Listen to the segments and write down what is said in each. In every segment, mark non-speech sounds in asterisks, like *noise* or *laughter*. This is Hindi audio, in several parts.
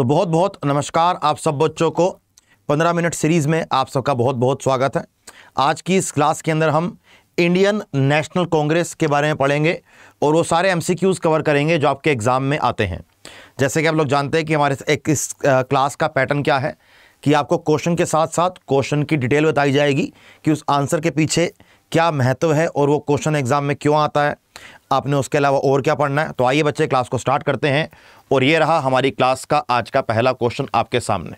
तो बहुत बहुत नमस्कार आप सब बच्चों को पंद्रह मिनट सीरीज़ में आप सबका बहुत बहुत स्वागत है आज की इस क्लास के अंदर हम इंडियन नेशनल कांग्रेस के बारे में पढ़ेंगे और वो सारे एम कवर करेंगे जो आपके एग्ज़ाम में आते हैं जैसे कि आप लोग जानते हैं कि हमारे एक इस क्लास का पैटर्न क्या है कि आपको क्वेश्चन के साथ साथ क्वेश्चन की डिटेल बताई जाएगी कि उस आंसर के पीछे क्या महत्व है और वो क्वेश्चन एग्ज़ाम में क्यों आता है आपने उसके अलावा और क्या पढ़ना है तो आइए बच्चे क्लास को स्टार्ट करते हैं और ये रहा हमारी क्लास का आज का पहला क्वेश्चन आपके सामने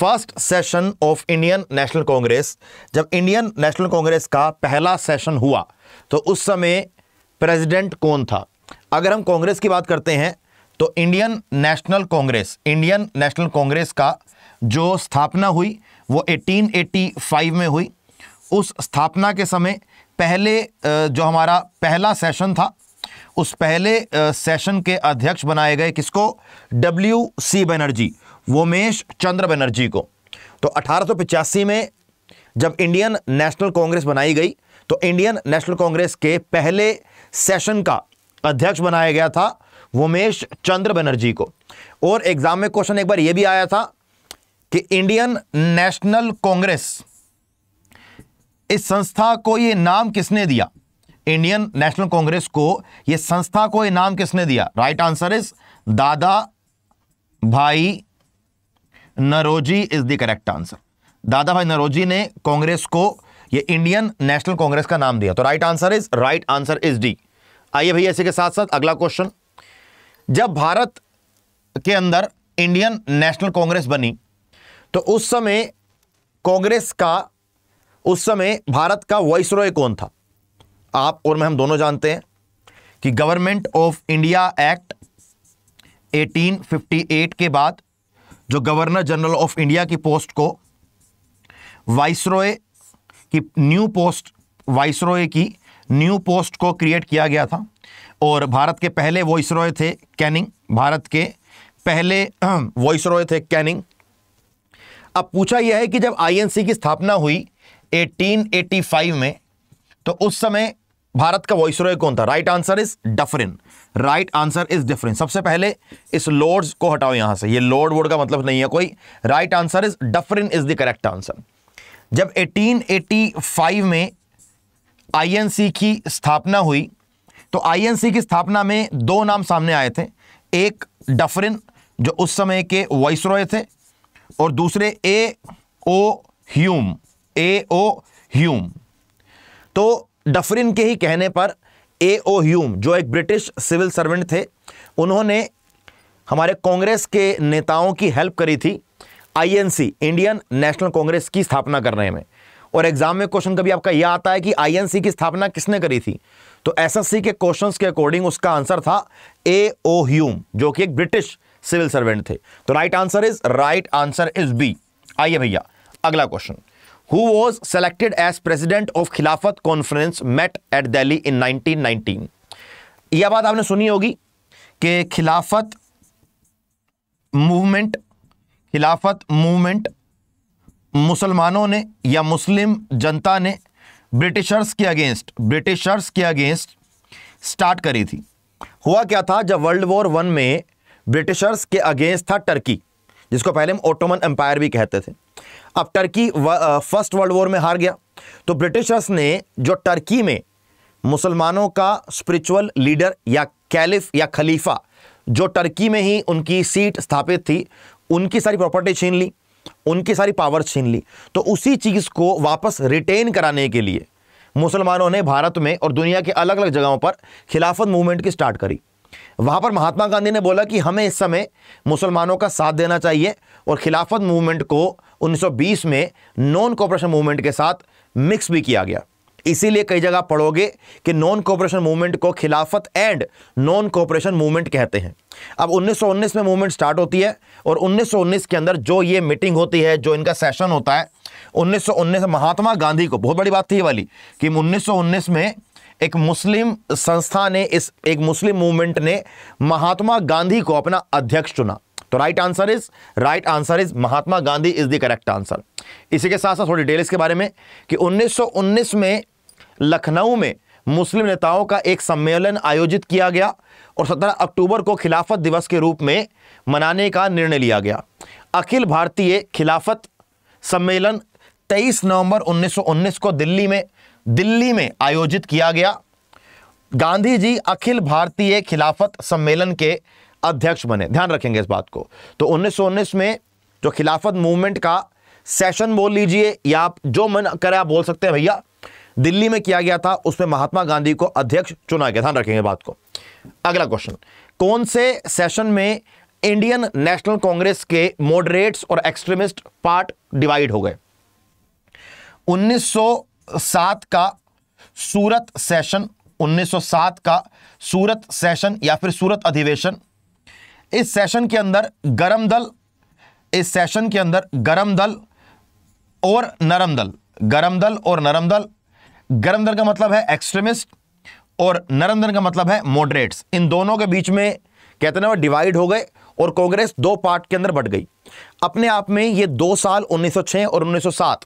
first session of Indian National Congress जब इंडियन नेशनल कांग्रेस का पहला सेशन हुआ तो उस समय प्रेसिडेंट कौन था अगर हम कांग्रेस की बात करते हैं तो Indian National Congress Indian National Congress का जो स्थापना हुई वो 1885 में हुई उस स्थापना के समय पहले जो हमारा पहला सेशन था उस पहले सेशन के अध्यक्ष बनाए गए किसको डब्ल्यू सी बनर्जी वोमेश चंद्र बनर्जी को तो अठारह में जब इंडियन नेशनल कांग्रेस बनाई गई तो इंडियन नेशनल कांग्रेस के पहले सेशन का अध्यक्ष बनाया गया था वोमेश चंद्र बनर्जी को और एग्जाम में क्वेश्चन एक बार यह भी आया था कि इंडियन नेशनल कांग्रेस इस संस्था को यह नाम किसने दिया इंडियन नेशनल कांग्रेस को यह संस्था को नाम किसने दिया right answer is Dadabhai Naoroji is the correct answer Dadabhai Naoroji ने कांग्रेस को ये इंडियन नेशनल कांग्रेस का नाम दिया तो right answer is right answer is D आइए भैया इसी के साथ साथ अगला क्वेश्चन जब भारत के अंदर इंडियन नेशनल कांग्रेस बनी तो उस समय कांग्रेस का उस समय भारत का वॉइस रॉय कौन था आप और मैं हम दोनों जानते हैं कि गवर्नमेंट ऑफ इंडिया एक्ट 1858 के बाद जो गवर्नर जनरल ऑफ इंडिया की पोस्ट को वाइस की न्यू पोस्ट वाइस की न्यू पोस्ट को क्रिएट किया गया था और भारत के पहले वॉइस थे कैनिंग भारत के पहले *clears throat* वॉइस थे कैनिंग अब पूछा यह है कि जब आईएनसी की स्थापना हुई 1885 में तो उस समय भारत का वॉइस रॉय कौन था right answer is Dufferin right answer is Dufferin सबसे पहले इस लॉर्ड्स को हटाओ यहां से ये लॉर्ड वोर्ड का मतलब नहीं है कोई right answer is Dufferin is the correct answer जब 1885 में आईएनसी की स्थापना हुई तो आईएनसी की स्थापना में दो नाम सामने आए थे एक डफरिन जो उस समय के वॉइस रॉय थे और दूसरे A O Hume A O Hume तो डफरिन के ही कहने पर ए ओ ह्यूम जो एक ब्रिटिश सिविल सर्वेंट थे उन्होंने हमारे कांग्रेस के नेताओं की हेल्प करी थी आईएनसी इंडियन नेशनल कांग्रेस की स्थापना करने में और एग्जाम में क्वेश्चन कभी आपका यह आता है कि आईएनसी की स्थापना किसने करी थी तो एसएससी के क्वेश्चंस के अकॉर्डिंग उसका आंसर था ए ओ ह्यूम जो कि एक ब्रिटिश सिविल सर्वेंट थे तो right answer is right answer is B आइए भैया अगला question who was selected as president of Khilafat Conference met at Delhi in 1919. यह बात आपने सुनी होगी कि खिलाफत मूवमेंट खिलाफत मूवमेंट मुसलमानों ने या मुस्लिम जनता ने ब्रिटिशर्स के अगेंस्ट ब्रिटिशर्स के अगेंस्ट स्टार्ट करी थी हुआ क्या था जब वर्ल्ड वॉर वन में ब्रिटिशर्स के अगेंस्ट था टर्की जिसको पहले हम ओटोमन एम्पायर भी कहते थे अब टर्की फर्स्ट वर्ल्ड वॉर में हार गया तो ब्रिटिशर्स ने जो टर्की में मुसलमानों का स्पिरिचुअल लीडर या कैलिफ या खलीफा जो टर्की में ही उनकी सीट स्थापित थी उनकी सारी प्रॉपर्टी छीन ली उनकी सारी पावर छीन ली तो उसी चीज़ को वापस रिटेन कराने के लिए मुसलमानों ने भारत में और दुनिया के अलग अलग जगहों पर खिलाफत मूवमेंट की स्टार्ट करी वहां पर महात्मा गांधी ने बोला कि हमें इस समय मुसलमानों का साथ देना चाहिए और खिलाफत मूवमेंट को 1920 में नॉन कॉपरेशन मूवमेंट के साथ मिक्स भी किया गया इसीलिए कई जगह पढ़ोगे कि नॉन कॉपरेशन मूवमेंट को खिलाफत एंड नॉन कॉपरेशन मूवमेंट कहते हैं अब 1919 में मूवमेंट स्टार्ट होती है और 1919 के अंदर जो ये मीटिंग होती है जो इनका सेशन होता है 1919 महात्मा गांधी को बहुत बड़ी बात थी वाली कि 1919 में एक मुस्लिम संस्था ने इस एक मुस्लिम मूवमेंट ने महात्मा गांधी को अपना अध्यक्ष चुना तो right answer is right answer is Mahatma Gandhi is the correct answer इसी के साथ साथ थोड़ी डिटेल इसके बारे में कि 1919 में लखनऊ में मुस्लिम नेताओं का एक सम्मेलन आयोजित किया गया और 17 अक्टूबर को खिलाफत दिवस के रूप में मनाने का निर्णय लिया गया अखिल भारतीय खिलाफत सम्मेलन 23 नवंबर 1919 को दिल्ली में दिल्ली में आयोजित किया गया गांधी जी अखिल भारतीय खिलाफत सम्मेलन के अध्यक्ष बने ध्यान रखेंगे इस बात को तो उन्नीस में जो खिलाफत मूवमेंट का सेशन बोल लीजिए या आप जो मन करे आप बोल सकते हैं भैया दिल्ली में किया गया था उसमें महात्मा गांधी को अध्यक्ष चुना गया ध्यान रखेंगे बात को अगला क्वेश्चन कौन से सेशन में इंडियन नेशनल कांग्रेस के मॉडरेट्स और एक्सट्रीमिस्ट पार्ट डिवाइड हो गए उन्नीस 1907 का सूरत सेशन 1907 का सूरत सेशन या फिर सूरत अधिवेशन इस सेशन के अंदर गरम दल इस सेशन के अंदर गरम दल और नरम दल गरम दल और नरम दल गरम दल का मतलब है एक्सट्रीमिस्ट और नरम दल का मतलब है मॉडरेट्स इन दोनों के बीच में कहते हैं ना वो डिवाइड हो गए और कांग्रेस दो पार्ट के अंदर बढ़ गई अपने आप में ये दो साल 1906 और 1907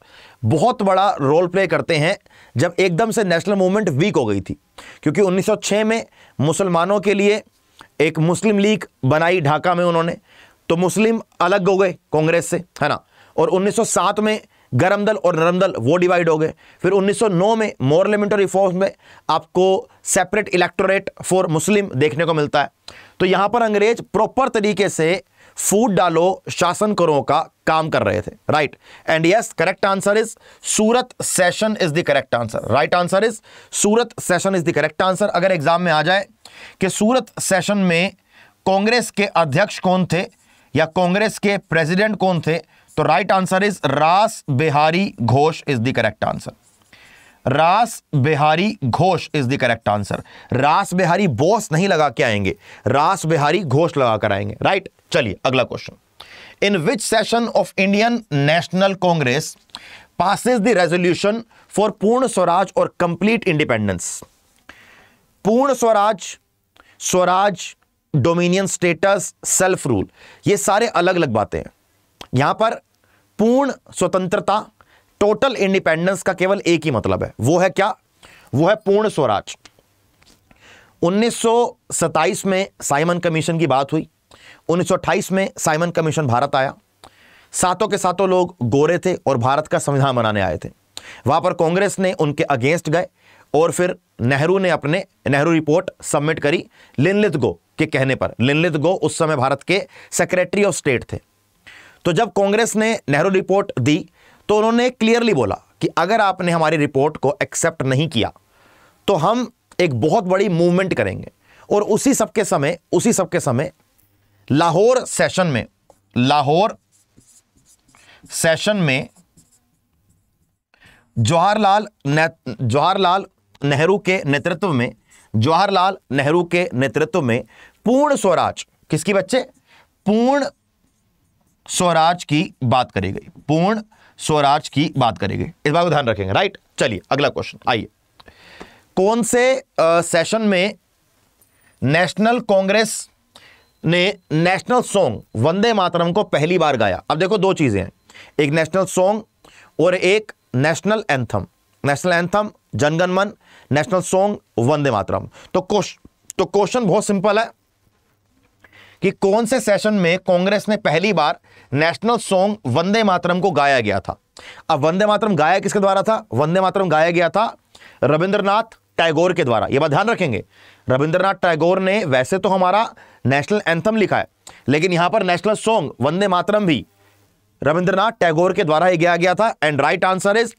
बहुत बड़ा रोल प्ले करते हैं जब एकदम से नेशनल मूवमेंट वीक हो गई थी क्योंकि 1906 में मुसलमानों के लिए एक मुस्लिम लीग बनाई ढाका में उन्होंने तो मुस्लिम अलग हो गए कांग्रेस से है ना और 1907 में गरम दल और नरम दल वो डिवाइड हो गए फिर 1909 में मोर लिमेंटो रिफॉर्म में आपको सेपरेट इलेक्टोरेट फॉर मुस्लिम देखने को मिलता है तो यहां पर अंग्रेज प्रॉपर तरीके से फूड डालो शासन करो का काम कर रहे थे right and yes correct answer is Surat session is the correct answer right answer is Surat session is the correct answer अगर एग्जाम में आ जाए कि सूरत सेशन में कांग्रेस के अध्यक्ष कौन थे या कांग्रेस के प्रेसिडेंट कौन थे तो right answer is Rash Behari Ghosh is the correct answer Rash Behari Ghosh is the correct answer Rash Behari Bose नहीं लगा के आएंगे रास बिहारी घोष लगा कर आएंगे राइट चलिए अगला question in which session of Indian National Congress passes the resolution for Purna Swaraj और complete independence Purna Swaraj Swaraj dominion status self rule ये सारे अलग अलग बातें हैं यहां पर पूर्ण स्वतंत्रता टोटल इंडिपेंडेंस का केवल एक ही मतलब है वो है क्या वो है पूर्ण स्वराज 1927 में साइमन कमीशन की बात हुई 1928 में साइमन कमीशन भारत आया सातों के सातों लोग गोरे थे और भारत का संविधान बनाने आए थे वहां पर कांग्रेस ने उनके अगेंस्ट गए और फिर नेहरू ने अपने नेहरू रिपोर्ट सबमिट करी लिनलित गो के कहने पर लिनलित गो उस समय भारत के सेक्रेटरी ऑफ स्टेट थे तो जब कांग्रेस ने नेहरू रिपोर्ट दी तो उन्होंने क्लियरली बोला कि अगर आपने हमारी रिपोर्ट को एक्सेप्ट नहीं किया तो हम एक बहुत बड़ी मूवमेंट करेंगे और उसी सबके समय उसी सबके समय लाहौर सेशन में लाहौर सेशन में जवाहरलाल ने, जवाहरलाल नेहरू के नेतृत्व में जवाहरलाल नेहरू के नेतृत्व में पूर्ण स्वराज किसकी बच्चे पूर्ण स्वराज की बात करी गई पूर्ण स्वराज की बात करेंगे इस बात को ध्यान रखेंगे राइट चलिए अगला क्वेश्चन आइए कौन से सेशन में नेशनल कांग्रेस ने नेशनल सॉन्ग वंदे मातरम को पहली बार गाया अब देखो दो चीज़ें हैं एक नेशनल सॉन्ग और एक national anthem national anthem Jana Gana Mana national song Vande Mataram तो क्वेश्चन तो क्वेश्चन बहुत सिंपल है कि कौन से सेशन में कांग्रेस ने पहली बार नेशनल सॉन्ग वंदे मातरम को गाया गया था अब वंदे मातरम गाया किसके द्वारा था वंदे मातरम गाया गया था रविंद्रनाथ टैगोर के द्वारा यह बात ध्यान रखेंगे रविंद्रनाथ टैगोर ने वैसे तो हमारा नेशनल एंथम लिखा है लेकिन यहां पर नेशनल सॉन्ग वंदे मातरम भी रविंद्रनाथ टैगोर के द्वारा ही गया गया था and right answer is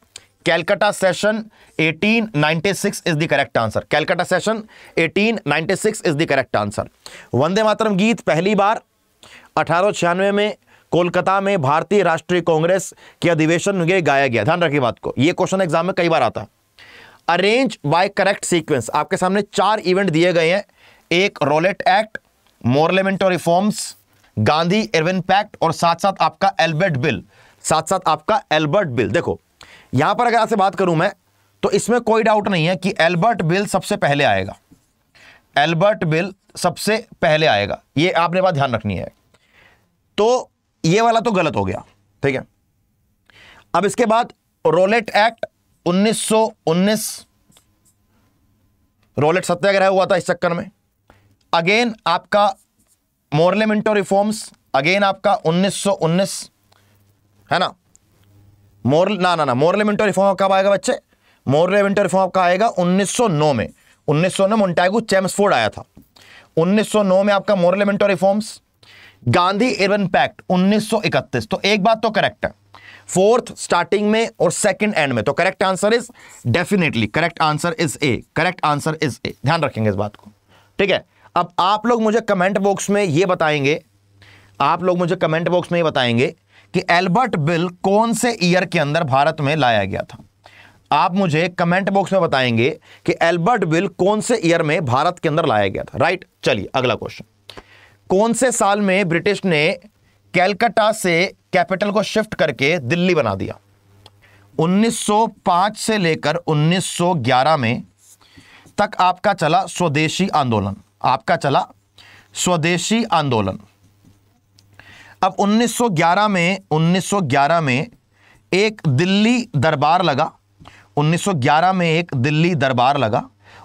Calcutta session 1896 is the correct answer Calcutta session 1896 is the correct answer Vande Mataram गीत पहली बार अठारह में कोलकाता में भारतीय राष्ट्रीय कांग्रेस के अधिवेशन में गाया गया ध्यान रखिए बात को यह क्वेश्चन एग्जाम में कई बार आता है अरेंज बाय करेक्ट सीक्वेंस आपके सामने चार इवेंट दिए गए हैं एक Rowlatt Act Morley Minto reforms Gandhi Irwin pact और साथ साथ आपका एल्बर्ट बिल साथ साथ आपका एल्बर्ट बिल देखो यहां पर अगर आपसे बात करूं मैं तो इसमें कोई डाउट नहीं है कि एल्बर्ट बिल सबसे पहले आएगा एल्बर्ट बिल सबसे पहले आएगा ये आपने बात ध्यान रखनी है तो ये वाला तो गलत हो गया ठीक है अब इसके बाद रोलेट एक्ट 1919 रोलेट सत्याग्रह हुआ था इस चक्कर में अगेन आपका मोरले रिफॉर्म्स अगेन आपका 1919 है ना मोर ना ना ना मोरले मिंटो रिफॉर्म कब आएगा बच्चे मोरले मिंटो रिफॉर्म का आएगा 1909 में 1909 में मोन्टैगो चेम्सफोर्ड आया था 1909 में आपका Morley Minto reforms Gandhi Irwin pact 1931 तो एक बात तो करेक्ट है फोर्थ स्टार्टिंग में और सेकंड एंड में तो correct answer is definitely correct answer is A correct answer is A ध्यान रखेंगे इस बात को ठीक है अब आप लोग मुझे कमेंट बॉक्स में ये बताएंगे आप लोग मुझे कमेंट बॉक्स में ये बताएंगे कि एल्बर्ट बिल कौन से ईयर के अंदर भारत में लाया गया था आप मुझे कमेंट बॉक्स में बताएंगे कि एल्बर्ट बिल कौन से ईयर में भारत के अंदर लाया गया था राइट चलिए अगला क्वेश्चन कौन से साल में ब्रिटिश ने कैलकाटा से कैपिटल को शिफ्ट करके दिल्ली बना दिया 1905 से लेकर 1911 में तक आपका चला स्वदेशी आंदोलन आपका चला स्वदेशी आंदोलन अब 1911 में 1911 में एक दिल्ली दरबार लगा 1911 में एक दिल्ली दरबार लगा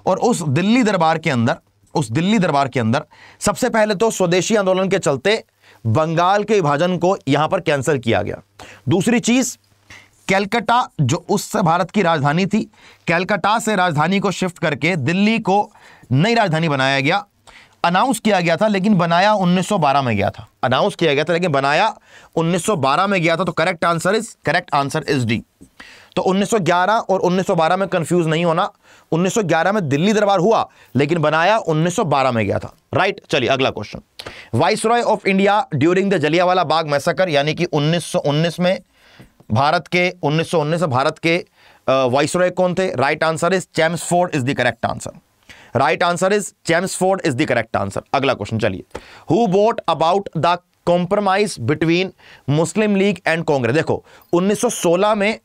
और उस दिल्ली दरबार के अंदर उस दिल्ली दरबार के अंदर सबसे पहले तो स्वदेशी आंदोलन के चलते बंगाल के विभाजन को यहां पर कैंसिल किया गया दूसरी चीज कैलकटा जो उस भारत की राजधानी थी कैलकटा से राजधानी को शिफ्ट करके दिल्ली को नई राजधानी बनाया गया अनाउंस किया गया था लेकिन बनाया 1912 में गया था अनाउंस किया गया था लेकिन बनाया 1912 में गया था तो correct answer is correct answer is D तो 1911 और 1912 में कंफ्यूज नहीं होना 1911 में दिल्ली दरबार हुआ लेकिन बनाया 1912 में गया था राइट चलिए अगला question viceroy of India during the Jallianwala Bagh massacre यानी कि उन्नीस में भारत के उन्नीस में भारत के वाइस रॉय कौन थे right answer is Chelms is the correct answer right answer is Chelmsford is the correct answer अगला क्वेश्चन चलिए who vote about the compromise between Muslim League and Congress देखो 1916 में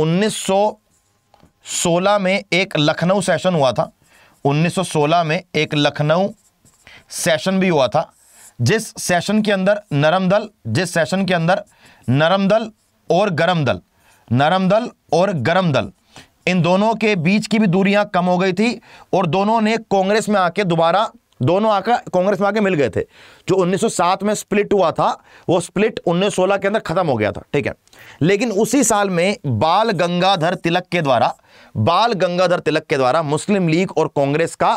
1916 में एक लखनऊ सेशन हुआ था 1916 में एक लखनऊ सेशन भी हुआ था जिस सेशन के अंदर नरम दल जिस सेशन के अंदर नरम दल और गरम दल नरम दल और गरम दल इन दोनों के बीच की भी दूरियां कम हो गई थी और दोनों ने कांग्रेस में आके दोबारा दोनों आकर कांग्रेस में आके मिल गए थे जो 1907 में स्प्लिट हुआ था वो स्प्लिट 1916 के अंदर खत्म हो गया था ठीक है लेकिन उसी साल में बाल गंगाधर तिलक के द्वारा बाल गंगाधर तिलक के द्वारा मुस्लिम लीग और कांग्रेस का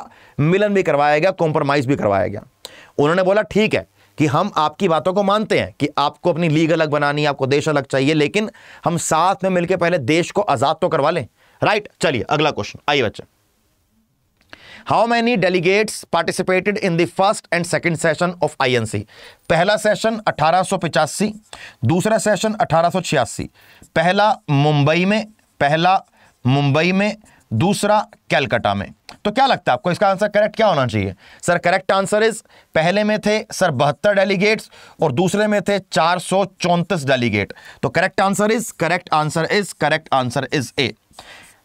मिलन भी करवाया गया कॉम्प्रोमाइज भी करवाया गया उन्होंने बोला ठीक है कि हम आपकी बातों को मानते हैं कि आपको अपनी लीग अलग बनानी है आपको देश अलग चाहिए लेकिन हम साथ में मिलकर पहले देश को आज़ाद तो करवा लें राइट चलिए अगला क्वेश्चन आइए बच्चे how many delegates participated in the first and second session of INC पहला सेशन पिचासी दूसरा सेशन 1886 पहला मुंबई में पहला मुंबई में दूसरा कैलकाटा में तो क्या लगता है आपको इसका आंसर करेक्ट क्या होना चाहिए सर करेक्ट आंसर इज पहले में थे सर बहत्तर डेलीगेट्स और दूसरे में थे चार डेलीगेट तो correct answer is correct answer is correct answer is A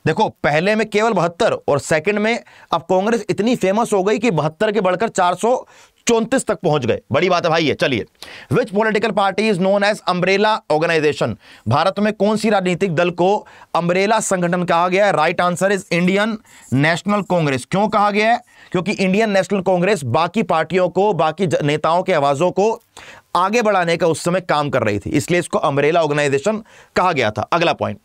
देखो पहले में केवल बहत्तर और सेकंड में अब कांग्रेस इतनी फेमस हो गई कि बहत्तर के बढ़कर चार सौ चौंतीस तक पहुंच गए बड़ी बात है भाई ये चलिए which political party is known as umbrella organisation भारत में कौन सी राजनीतिक दल को अम्ब्रेला संगठन कहा गया है right answer is Indian National Congress क्यों कहा गया है क्योंकि इंडियन नेशनल कांग्रेस बाकी पार्टियों को बाकी नेताओं के आवाजों को आगे बढ़ाने का उस समय काम कर रही थी इसलिए इसको अम्ब्रेला ऑर्गेनाइजेशन कहा गया था अगला point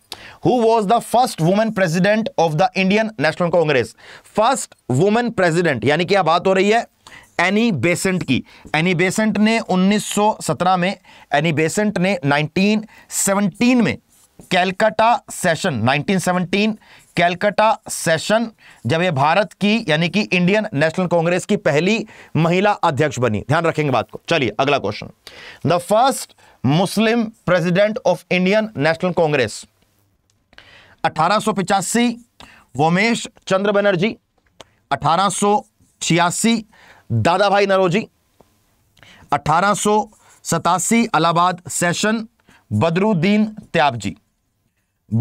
who was the first woman president of the Indian National Congress. First woman president, यानी कि बात हो रही है एनी बेसेंट की एनी बेसेंट ने 1917 में एनी बेसेंट ने 1917 में कैलकाटा सेशन 1917 कैलकाटा सेशन जब ये भारत की यानी कि इंडियन नेशनल कांग्रेस की पहली महिला अध्यक्ष बनी ध्यान रखेंगे बात को चलिए अगला question the first Muslim president of Indian National Congress अठारह वोमेश चंद्र बनर्जी अठारह दादा भाई नरोजी अठारह Allahabad session Badruddin Tyabji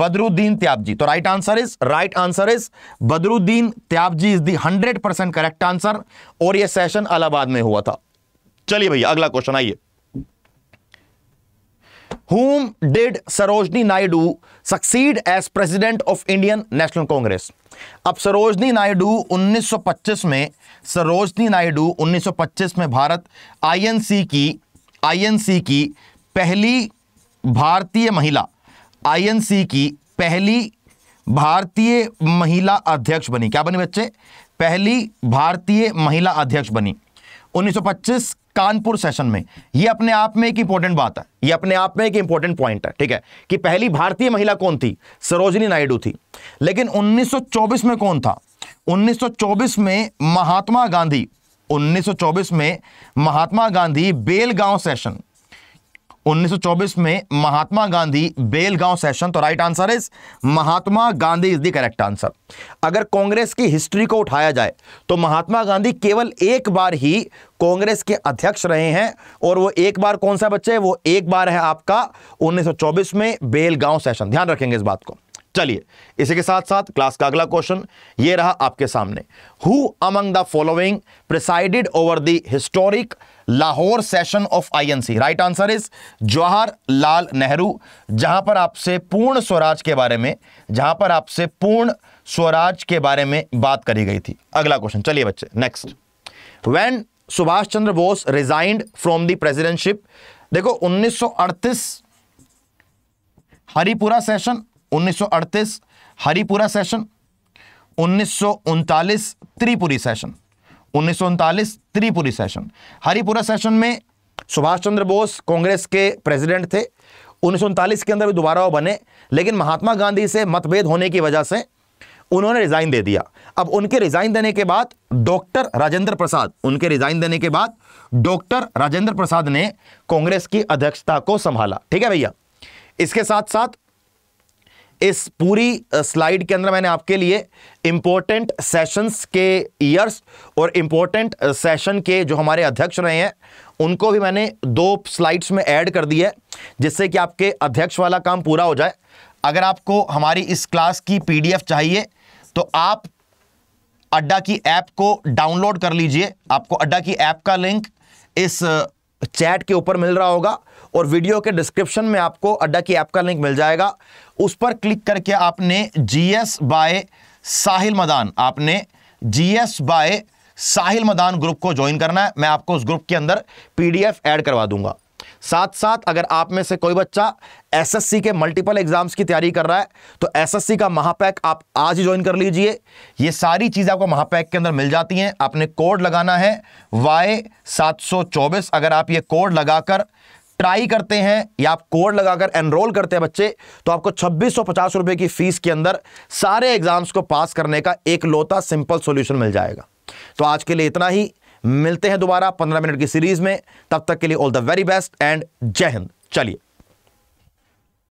Badruddin Tyabji तो right answer is right answer is Badruddin Tyabji is the hundred percent correct answer और यह सेशन अलाहाबाद में हुआ था चलिए भैया अगला क्वेश्चन आइए whom did Sarojini Naidu succeed as president of Indian National Congress? अब सरोजनी नायडू 1925 में सरोजनी नायडू 1925 में भारत आईएनसी की आईएनसी की पहली भारतीय महिला आईएनसी की पहली भारतीय महिला अध्यक्ष बनी क्या बनी बच्चे पहली भारतीय महिला अध्यक्ष बनी 1925 कानपुर सेशन में ये अपने आप में एक इंपॉर्टेंट बात है ये अपने आप में एक इंपॉर्टेंट पॉइंट है ठीक है कि पहली भारतीय महिला कौन थी सरोजनी नायडू थी लेकिन 1924 में कौन था 1924 में महात्मा गांधी 1924 में महात्मा गांधी बेलगांव सेशन 1924 में महात्मा गांधी बेलगांव सेशन तो right answer is Mahatma Gandhi is the correct answer अगर कांग्रेस की हिस्ट्री को उठाया जाए तो महात्मा गांधी केवल एक बार ही कांग्रेस के अध्यक्ष रहे हैं और वो एक बार कौन सा बच्चे वो एक बार है आपका 1924 में बेलगांव सेशन ध्यान रखेंगे इस बात को चलिए इसी के साथ साथ क्लास का अगला क्वेश्चन ये रहा आपके सामने who among the following presided over the historic Lahore session of INC right answer is Jawaharlal Nehru जहां पर आपसे पूर्ण स्वराज के बारे में जहां पर आपसे पूर्ण स्वराज के बारे में बात करी गई थी अगला क्वेश्चन चलिए बच्चे next when Subhash Chandra Bose resigned from the presidentship देखो उन्नीस हरिपुरा सेशन उन्नीस हरिपुरा सेशन उन्नीस त्रिपुरी सेशन उन्नीस त्रिपुरी सेशन हरिपुरा सेशन में सुभाष चंद्र बोस कांग्रेस के प्रेसिडेंट थे उन्नीस के अंदर भी दोबारा वो बने लेकिन महात्मा गांधी से मतभेद होने की वजह से उन्होंने रिजाइन दे दिया अब उनके रिजाइन देने के बाद डॉक्टर राजेंद्र प्रसाद उनके रिजाइन देने के बाद डॉक्टर राजेंद्र प्रसाद ने कांग्रेस की अध्यक्षता को संभाला ठीक है भैया इसके साथ साथ इस पूरी स्लाइड के अंदर मैंने आपके लिए इम्पोर्टेंट सेशंस के ईयर्स और इम्पोर्टेंट सेशन के जो हमारे अध्यक्ष रहे हैं उनको भी मैंने दो स्लाइड्स में ऐड कर दिया है जिससे कि आपके अध्यक्ष वाला काम पूरा हो जाए अगर आपको हमारी इस क्लास की पीडीएफ चाहिए तो आप अड्डा की ऐप को डाउनलोड कर लीजिए आपको अड्डा की ऐप का लिंक इस चैट के ऊपर मिल रहा होगा और वीडियो के डिस्क्रिप्शन में आपको अड्डा की ऐप का लिंक मिल जाएगा उस पर क्लिक करके आपने G S by Sahil Madan आपने G S by Sahil Madan group को ज्वाइन करना है मैं आपको उस ग्रुप के अंदर पीडीएफ ऐड करवा दूंगा साथ साथ अगर आप में से कोई बच्चा एसएससी के मल्टीपल एग्जाम्स की तैयारी कर रहा है तो एसएससी का महापैक आप आज ही ज्वाइन कर लीजिए ये सारी चीज़ें आपको महापैक के अंदर मिल जाती हैं आपने कोड लगाना है वाई सात अगर आप ये कोड लगाकर ट्राई करते हैं या आप कोड लगाकर एनरोल करते हैं बच्चे तो आपको छब्बीस सौ पचास रुपए की फीस के अंदर सारे एग्जाम्स को पास करने का एक लोता सिंपल सोल्यूशन मिल जाएगा तो आज के लिए इतना ही मिलते हैं दोबारा पंद्रह मिनट की सीरीज में तब तक के लिए all the very best and Jai Hind चलिए